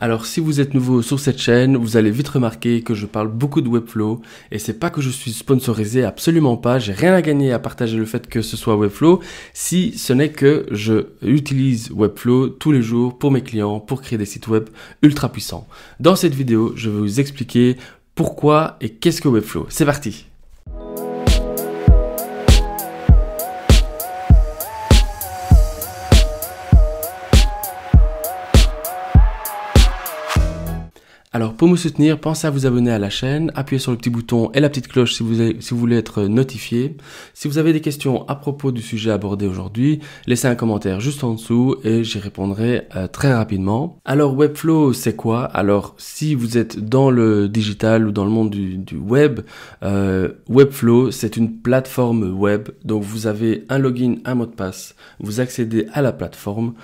Alors si vous êtes nouveau sur cette chaîne, vous allez vite remarquer que je parle beaucoup de Webflow et c'est pas que je suis sponsorisé, absolument pas, j'ai rien à gagner à partager le fait que ce soit Webflow si ce n'est que je utilise Webflow tous les jours pour mes clients pour créer des sites web ultra puissants. Dans cette vidéo, je vais vous expliquer pourquoi et qu'est-ce que Webflow. C'est parti. Alors pour me soutenir, pensez à vous abonner à la chaîne, appuyez sur le petit bouton et la petite cloche si vous, voulez être notifié. Si vous avez des questions à propos du sujet abordé aujourd'hui, laissez un commentaire juste en dessous et j'y répondrai euh, très rapidement. Alors Webflow, c'est quoi Alors si vous êtes dans le digital ou dans le monde du, web, euh, Webflow, c'est une plateforme web. Donc vous avez un login, un mot de passe, vous accédez à la plateforme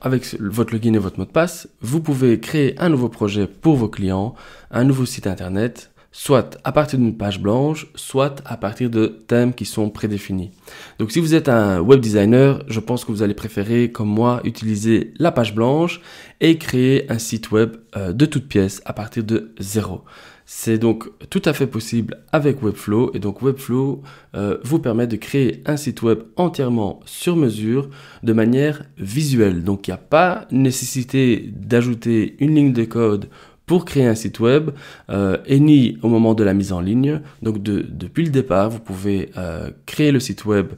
avec votre login et votre mot de passe, vous pouvez créer un nouveau projet pour vos clients, un nouveau site internet, soit à partir d'une page blanche, soit à partir de thèmes qui sont prédéfinis. Donc si vous êtes un web designer, je pense que vous allez préférer, comme moi, utiliser la page blanche et créer un site web euh, de toutes pièces à partir de zéro. C'est donc tout à fait possible avec Webflow et donc Webflow euh, vous permet de créer un site web entièrement sur mesure de manière visuelle. Donc il n'y a pas nécessité d'ajouter une ligne de code pour créer un site web euh, et ni au moment de la mise en ligne. Donc depuis le départ, vous pouvez euh, créer le site web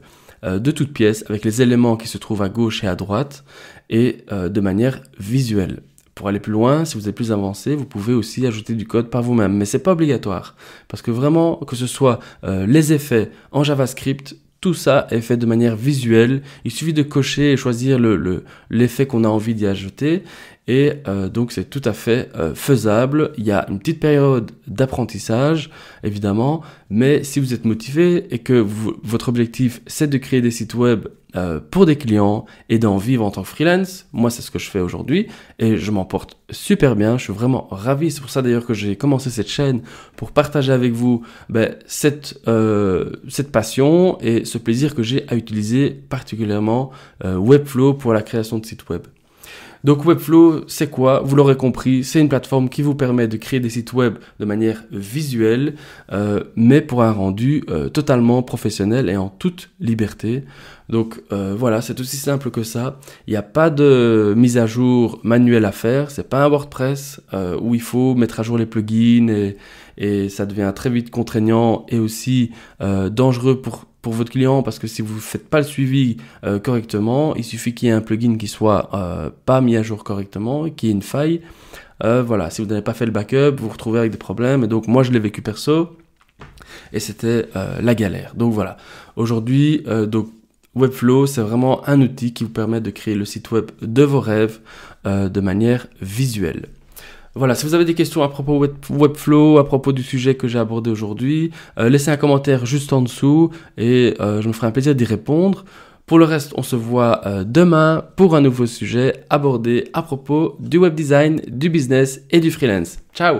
euh, de toutes pièces avec les éléments qui se trouvent à gauche et à droite et de manière visuelle. Pour aller plus loin, si vous êtes plus avancé, vous pouvez aussi ajouter du code par vous-même, mais ce n'est pas obligatoire parce que vraiment que ce soit les effets en JavaScript tout ça est fait de manière visuelle. Il suffit de cocher et choisir l'effet le, l'effet qu'on a envie d'y ajouter. Et euh, donc c'est tout à fait euh, faisable. Il y a une petite période d'apprentissage, évidemment, mais si vous êtes motivé et que votre objectif c'est de créer des sites web euh, pour des clients et d'en vivre en tant freelance. Moi, c'est ce que je fais aujourd'hui et je m'en porte super bien. Je suis vraiment ravi. C'est pour ça d'ailleurs que j'ai commencé cette chaîne pour partager avec vous ben, cette, euh, cette passion et ce plaisir que j'ai à utiliser particulièrement euh, Webflow pour la création de sites web. Donc Webflow, c'est quoi Vous l'aurez compris, c'est une plateforme qui vous permet de créer des sites web de manière visuelle, euh, mais pour un rendu euh, totalement professionnel et en toute liberté. Donc euh, voilà, c'est aussi simple que ça. Il n'y a pas de mise à jour manuelle à faire. C'est pas un WordPress où il faut mettre à jour les plugins et, ça devient très vite contraignant et aussi dangereux pour votre client parce que si vous faites pas le suivi euh, correctement, il suffit qu'il y ait un plugin qui soit euh, pas mis à jour correctement, qui est ait une faille. Euh, voilà, si vous n'avez pas fait le backup, vous vous retrouvez avec des problèmes. Et donc moi je l'ai vécu perso et c'était la galère. Donc voilà. Aujourd'hui, donc Webflow, c'est vraiment un outil qui vous permet de créer le site web de vos rêves de manière visuelle. Voilà, si vous avez des questions à propos Web, Webflow, à propos du sujet que j'ai abordé aujourd'hui, euh, laissez un commentaire juste en dessous et euh, je me ferai un plaisir d'y répondre. Pour le reste, on se voit euh, demain pour un nouveau sujet abordé à propos du web design, du business et du freelance. Ciao